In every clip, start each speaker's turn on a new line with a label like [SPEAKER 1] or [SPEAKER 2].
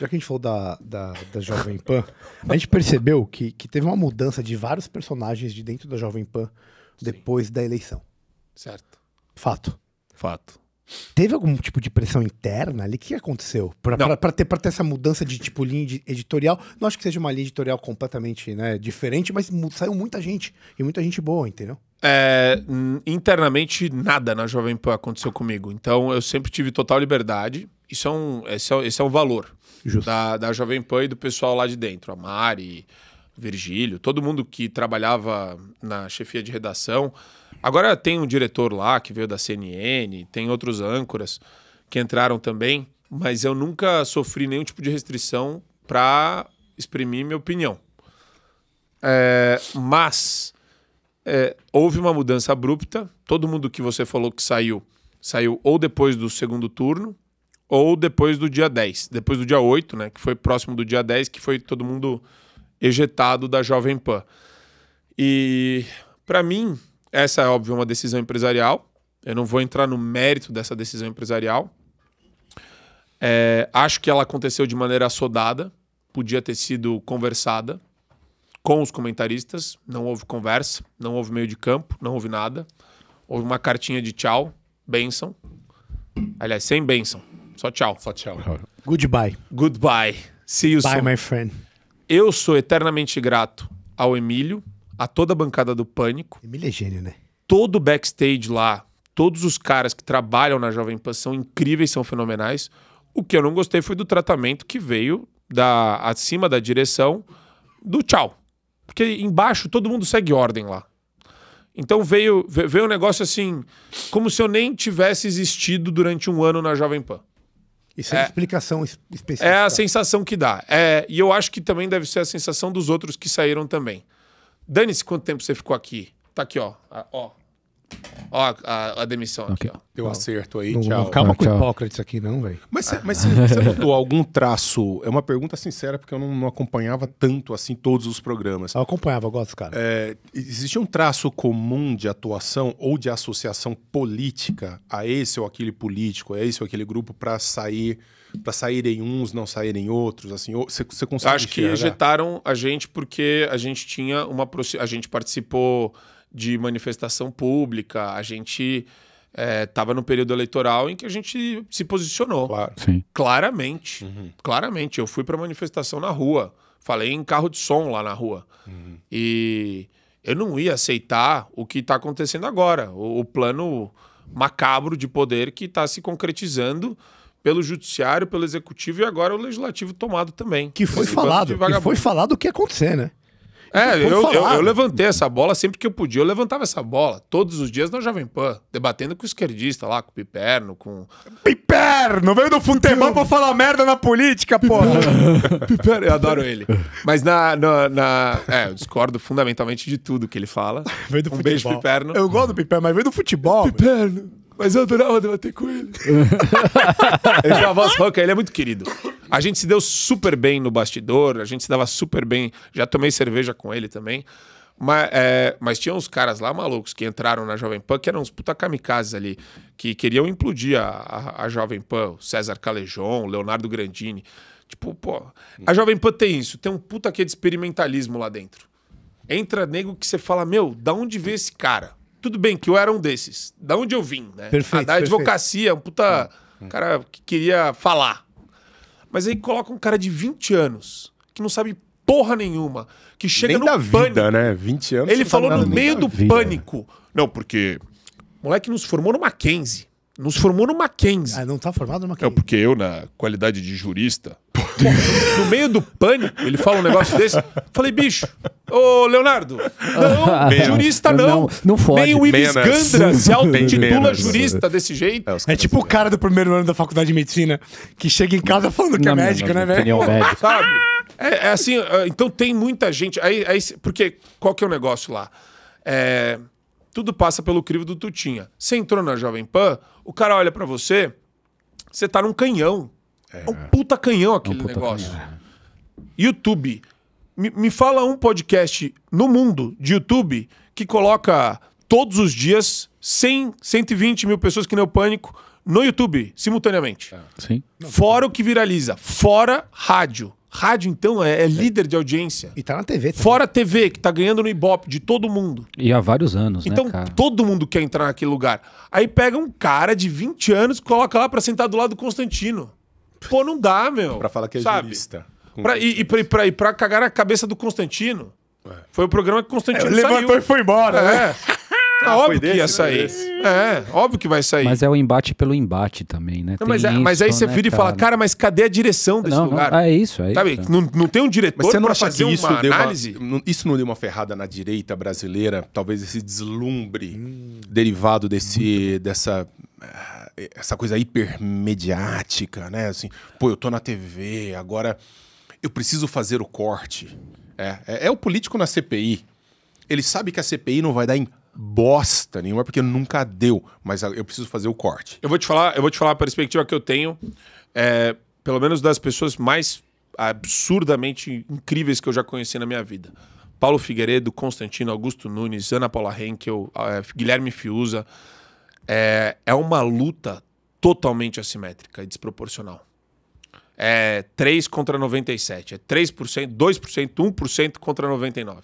[SPEAKER 1] já que a gente falou da, da, da Jovem Pan, a gente percebeu que, que teve uma mudança de vários personagens de dentro da Jovem Pan depois Sim. da eleição. Certo. Fato. Fato. Teve algum tipo de pressão interna ali? O que aconteceu? Para ter, ter essa mudança de tipo linha editorial, não acho que seja uma linha editorial completamente né, diferente, mas saiu muita gente. E muita gente boa, entendeu?
[SPEAKER 2] É, internamente, nada na Jovem Pan aconteceu comigo. Então eu sempre tive total liberdade isso é um, esse, é, esse é valor da, da Jovem Pan e do pessoal lá de dentro. A Mari, Virgílio, todo mundo que trabalhava na chefia de redação. Agora tem um diretor lá que veio da CNN, tem outros âncoras que entraram também, mas eu nunca sofri nenhum tipo de restrição para exprimir minha opinião. É, mas é, houve uma mudança abrupta. Todo mundo que você falou que saiu, saiu ou depois do segundo turno, ou depois do dia 10, depois do dia 8, né, que foi próximo do dia 10, que foi todo mundo ejetado da Jovem Pan. E para mim, essa é óbvio uma decisão empresarial. Eu não vou entrar no mérito dessa decisão empresarial. É, acho que ela aconteceu de maneira assodada, podia ter sido conversada com os comentaristas. Não houve conversa, não houve meio de campo, não houve nada. Houve uma cartinha de tchau, benção. Aliás, sem benção só tchau. Só tchau.
[SPEAKER 1] Goodbye. Goodbye.
[SPEAKER 2] See you Bye, my friend. Eu sou eternamente grato ao Emílio, a toda a bancada do Pânico. Emílio é gênio, né? Todo o backstage lá, todos os caras que trabalham na Jovem Pan são incríveis, são fenomenais. O que eu não gostei foi do tratamento que veio da acima da direção do tchau. Porque embaixo todo mundo segue ordem lá. Então veio, veio um negócio assim, como se eu nem tivesse existido durante um ano na Jovem Pan.
[SPEAKER 1] Isso é, é. explicação específica.
[SPEAKER 2] É a sensação que dá. É, e eu acho que também deve ser a sensação dos outros que saíram também. Dane-se quanto tempo você ficou aqui. Tá aqui, ó. Ah, ó, Ó, a, a demissão okay. aqui,
[SPEAKER 1] ó. acerto aí, não, tchau. Não, calma ah, com tchau. Hipócrates aqui, não, velho. Mas você ah. notou algum traço? É uma pergunta sincera, porque eu não, não, acompanhava tanto assim todos os programas. Eu acompanhava, eu gosto, cara. É, existe um traço comum de atuação ou de associação política a esse ou aquele político, a esse ou aquele grupo para sair para saírem uns, não saírem outros, assim, você consegue Acho enxergar? que
[SPEAKER 2] ejetaram a gente porque a gente tinha uma a gente participou de manifestação pública. A gente estava é, no período eleitoral em que a gente se posicionou. Claro. Claramente. Uhum. Claramente. Eu fui para manifestação na rua. Falei em carro de som lá na rua. Uhum. E eu não ia aceitar o que está acontecendo agora. O, o, plano macabro de poder que está se concretizando pelo judiciário, pelo executivo e agora o legislativo tomado também. Que foi falado, que
[SPEAKER 1] foi falado o que ia acontecer, né? É, então, eu, eu, eu, né? levantei
[SPEAKER 2] essa bola sempre que eu podia, eu levantava essa bola. Todos os dias na Jovem Pan, debatendo com o esquerdista lá, com o Piperno, com.
[SPEAKER 1] Piperno! Veio do Funteban pra falar merda na política, porra!
[SPEAKER 2] Piperno, eu adoro ele. Mas na, na, na, É, eu discordo fundamentalmente de tudo que ele fala. Veio do um futebol. beijo, Piperno. Eu
[SPEAKER 1] gosto do Piperno, mas veio do futebol. Piperno. Meu. Mas eu adorava debater com ele.
[SPEAKER 2] ele tem uma voz rouca, ele é muito querido. A gente se deu super bem no bastidor, a gente se dava super bem. Já tomei cerveja com ele também. Mas, é, mas tinha uns caras lá malucos que entraram na Jovem Pan, que eram uns puta kamikazes ali, que queriam implodir a, a, a Jovem Pan, o César Calejon, Leonardo Grandini. Tipo, pô, a Jovem Pan tem isso, tem um puta que é de experimentalismo lá dentro. Entra nego que você fala, meu, da onde vê esse cara? Tudo bem que eu era um desses. Da onde eu vim, né? Perfeito, da advocacia, é um puta hum, hum, cara que queria falar. Mas aí coloca um cara de 20 anos, que não sabe porra nenhuma, que chega Nem no da pânico.
[SPEAKER 1] vida, né? 20
[SPEAKER 2] anos. Ele falou no meio do vida. pânico. Não, porque moleque nos formou no Mackenzie.
[SPEAKER 1] Nos formou no Mackenzie. Ah, não tá formado no
[SPEAKER 2] Mackenzie. Não, porque eu, na qualidade de jurista, no meio do pânico, ele fala um negócio desse. Falei, bicho, ô Leonardo, não, ah, Menos. jurista não. Não, não fode. Nem o Ives Gandra se né? autotitula né? jurista desse
[SPEAKER 1] jeito. É, é tipo o cara do primeiro ano da faculdade de medicina que chega em casa falando que é Não, não, médico, não, né, velho?
[SPEAKER 2] Sabe? É, é assim, então tem muita gente. Aí, aí, porque qual que é o negócio lá? É, tudo passa pelo crivo do Tutinha. Você entrou na Jovem Pan, o cara olha pra você, você tá num canhão. É, um puta canhão aquele é um puta negócio. Canhão. É. YouTube. Me, me fala um podcast no mundo de YouTube que coloca todos os dias 100, 120 mil pessoas que nem o pânico no YouTube, simultaneamente. Tá. Sim. Fora tá o que viraliza. Fora rádio. Rádio, então, é, é, é. líder de audiência. E tá na TV. Também. Fora a TV, que tá ganhando no Ibope de todo mundo. E há vários anos, então, né, Então, todo mundo quer entrar naquele lugar. Aí pega um cara de 20 anos, coloca lá pra sentar do lado do Constantino. Pô, não dá, meu. Pra falar que é sabe? jurista. Pra, e, e, pra, e, pra, e pra cagar a cabeça do Constantino. É. Foi o programa que o Constantino é, levantou saiu. e foi embora, é. né? Tá, ah, óbvio desse, que ia né? sair. É, óbvio que vai sair. Mas é o embate pelo embate também, né? Não, mas, é, mas, aí você né, vira cara? e fala, cara, mas cadê a direção desse não, lugar? Não, é isso, é Sabe, isso. Não, não tem um diretor mas você não fazer isso uma análise?
[SPEAKER 1] Uma, isso não deu uma ferrada na direita brasileira? Talvez esse deslumbre hum. derivado desse, hum. dessa essa coisa hipermediática, né? Assim, pô, eu tô na TV, agora eu preciso fazer o corte. É, é, é, o político na CPI. Ele sabe que a CPI não vai dar em bosta nenhuma, porque nunca deu, mas eu preciso fazer o corte.
[SPEAKER 2] Eu vou te falar, eu vou te falar a perspectiva que eu tenho, é, pelo menos das pessoas mais absurdamente incríveis que eu já conheci na minha vida. Paulo Figueiredo, Constantino, Augusto Nunes, Ana Paula Henkel, é, Guilherme Fiuza, é, é uma luta totalmente assimétrica e desproporcional. É 3 contra 97, é 3%, 2%, 1% contra 99.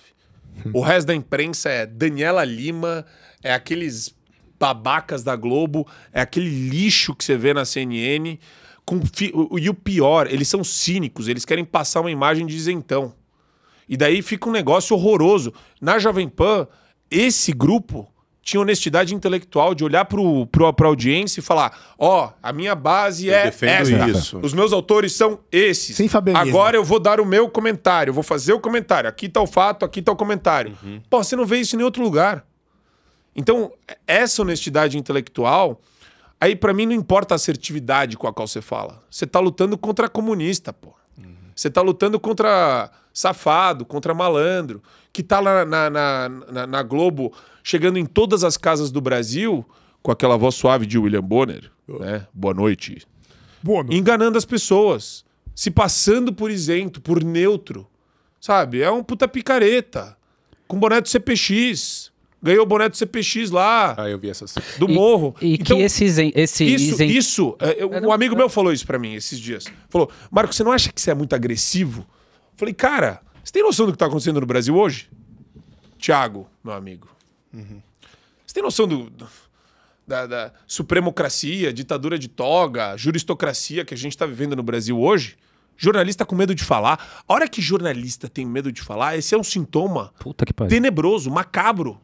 [SPEAKER 2] o resto da imprensa é Daniela Lima, é aqueles babacas da Globo, é aquele lixo que você vê na CNN. Com, e o pior, eles são cínicos, eles querem passar uma imagem de isentão. E daí fica um negócio horroroso. Na Jovem Pan, esse grupo tinha honestidade intelectual de olhar para a audiência e falar: ó, oh, a minha base eu é essa. Isso. Os meus autores são esses. Sem saber. Agora eu vou dar o meu comentário, vou fazer o comentário. Aqui tá o fato, aqui tá o comentário. Uhum. Pô, você não vê isso em outro lugar. Então, essa honestidade intelectual, aí para mim não importa a assertividade com a qual você fala. Você tá lutando contra comunista, pô. Uhum. Você tá lutando contra safado, contra malandro que está lá na, na, na, na, Globo, chegando em todas as casas do Brasil, com aquela voz suave de William Bonner, oh. né? Boa noite. Boa noite. Enganando as pessoas, se passando por isento, por neutro. Sabe? É um puta picareta. Com boné do CPX. Ganhou o boné do CPX lá. Ah, eu vi essas. Do e, morro. E então, que esse, isen,
[SPEAKER 1] esse isso, isen...
[SPEAKER 2] isso. É, eu, um amigo meu falou isso para mim esses dias. Falou: Marco, você não acha que você é muito agressivo? Eu falei, cara, tem noção do que está acontecendo no Brasil hoje? Tiago, meu amigo. Uhum. Você tem noção do, do da, da, supremocracia, ditadura de toga, juristocracia que a gente está vivendo no Brasil hoje? Jornalista com medo de falar. A hora que jornalista tem medo de falar, esse é um sintoma tenebroso, macabro.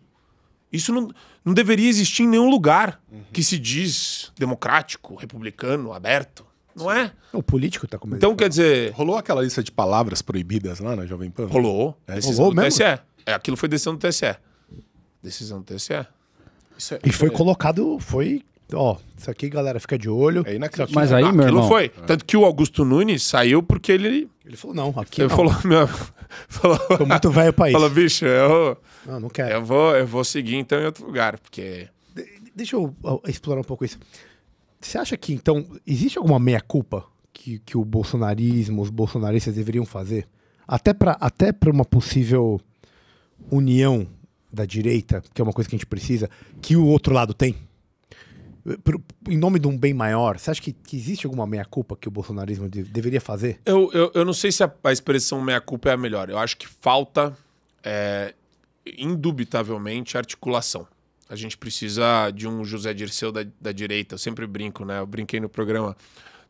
[SPEAKER 2] Isso não, não deveria existir em nenhum lugar uhum. que se diz democrático, republicano, aberto. Não é? O político tá comendo.
[SPEAKER 1] Então, quer dizer. Rolou aquela lista de palavras proibidas lá na Jovem Pan? Rolou. É decisão Rolou do mesmo? TSE.
[SPEAKER 2] É, aquilo foi decisão do TSE. Decisão do TSE. Isso é,
[SPEAKER 1] E foi colocado, foi. Ó, isso aqui, galera, fica de olho. É inacreditável. Mas aí, tá- meu irmão. foi. É.
[SPEAKER 2] Tanto que o Augusto Nunes saiu porque ele. Ele falou, não, aqui. Ele não. falou, meu.
[SPEAKER 1] Falou, Tô muito velho pra isso. falou,
[SPEAKER 2] bicho, eu, Não, não quero. eu, vou, eu vou seguir então em outro lugar, porque.
[SPEAKER 1] De- Deixa eu explorar um pouco isso. Você acha que, então, existe alguma meia-culpa que, que o bolsonarismo, os bolsonaristas deveriam fazer? Até para até uma possível união da direita, que é uma coisa que a gente precisa, que o outro lado tem? em nome de um bem maior, você acha que, que existe alguma meia-culpa que o bolsonarismo de, deveria fazer?
[SPEAKER 2] Eu, eu, eu, não sei se a, a expressão meia-culpa é a melhor. Eu acho que falta, é, indubitavelmente, articulação. A gente precisa de um José Dirceu da, da direita. Eu sempre brinco, né? Eu brinquei no programa.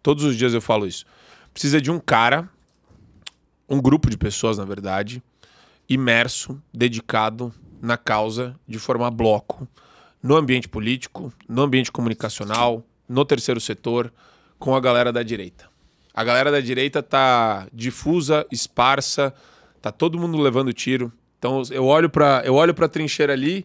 [SPEAKER 2] Todos os dias eu falo isso. Precisa de um cara, um grupo de pessoas, na verdade, imerso, dedicado na causa de formar bloco no ambiente político, no ambiente comunicacional, no terceiro setor, com a galera da direita. A galera da direita tá difusa, esparsa, tá todo mundo levando tiro. Então eu olho para eu olho para trincheira ali,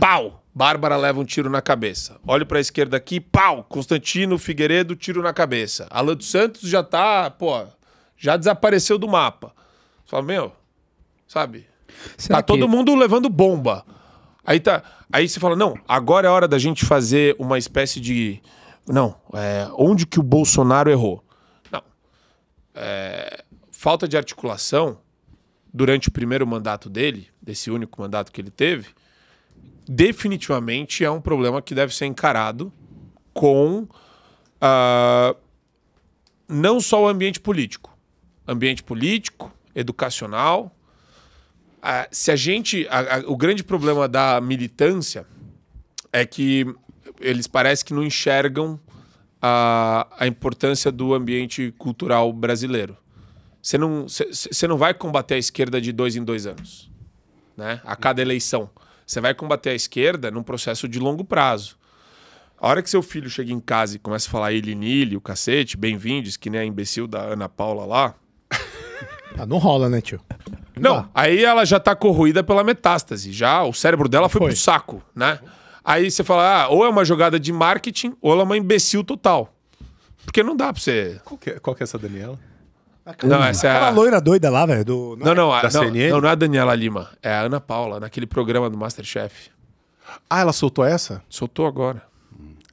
[SPEAKER 2] pau, Bárbara leva um tiro na cabeça. Olho para a esquerda aqui, pau! Constantino Figueiredo, tiro na cabeça. Alan dos Santos já tá, pô, já desapareceu do mapa. Você fala, meu, sabe? Será tá que... todo mundo levando bomba. Aí, tá, aí você fala, não, agora é hora da gente fazer uma espécie de. Não, é, onde que o Bolsonaro errou? Não. É, falta de articulação durante o primeiro mandato dele, desse único mandato que ele teve definitivamente é um problema que deve ser encarado com uh, não só o ambiente político, ambiente político, educacional. Uh, se a gente, a, a, o grande problema da militância é que eles parecem que não enxergam a, ah, a importância do ambiente cultural brasileiro. Você não, não vai combater a esquerda de dois em dois anos, né? A cada eleição. Você vai combater a esquerda num processo de longo prazo. A hora que seu filho chega em casa e começa a falar ele, nele, o cacete, bem-vindos, que nem a imbecil da Ana Paula lá.
[SPEAKER 1] Ah, não rola, né, tio?
[SPEAKER 2] Não, aí ela já tá corroída pela metástase. Já o cérebro dela foi, foi pro saco, né? Aí você fala, ah, ou é uma jogada de marketing, ou ela é uma imbecil total. Porque não dá pra você. Qual que é, qual que é essa Daniela? Aquela, não, essa é aquela é a... loira
[SPEAKER 1] doida lá, velho. Do... Não, não, é, a, não, não, não,
[SPEAKER 2] é a Daniela Lima. É a Ana Paula, naquele programa do Masterchef.
[SPEAKER 1] Ah, ela soltou essa? Soltou agora.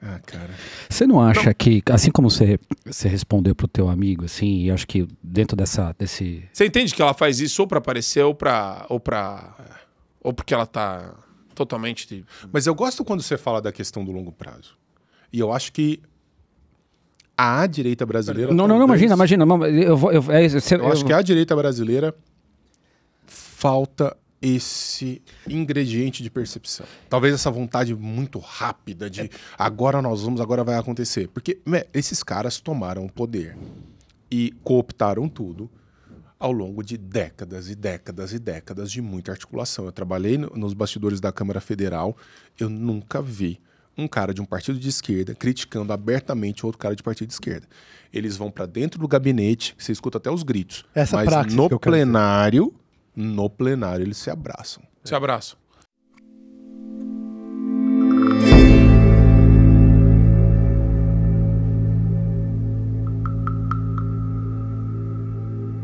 [SPEAKER 2] Ah, cara. Você não acha não. que, assim como você, você respondeu pro teu amigo, assim, e acho que dentro dessa, desse... Você entende que ela faz isso ou pra aparecer ou pra... Ou, pra, ou porque ela
[SPEAKER 1] tá totalmente... De... Mas eu gosto quando você fala da questão do longo prazo. E eu acho que a direita brasileira. Não, não, não, imagina, imagina. Eu, vou, eu, eu, é eu acho que a direita brasileira falta esse ingrediente de percepção. Talvez essa vontade muito rápida de agora nós vamos, agora vai acontecer. Porque né, esses caras tomaram o poder e cooptaram tudo ao longo de décadas e décadas e décadas de muita articulação. Eu trabalhei no, nos bastidores da Câmara Federal, eu nunca vi um cara de um partido de esquerda criticando abertamente outro cara de partido de esquerda. Eles vão para dentro do gabinete, você escuta até os gritos. Essa é mas no plenário, no plenário eles se abraçam.
[SPEAKER 2] Se abraçam.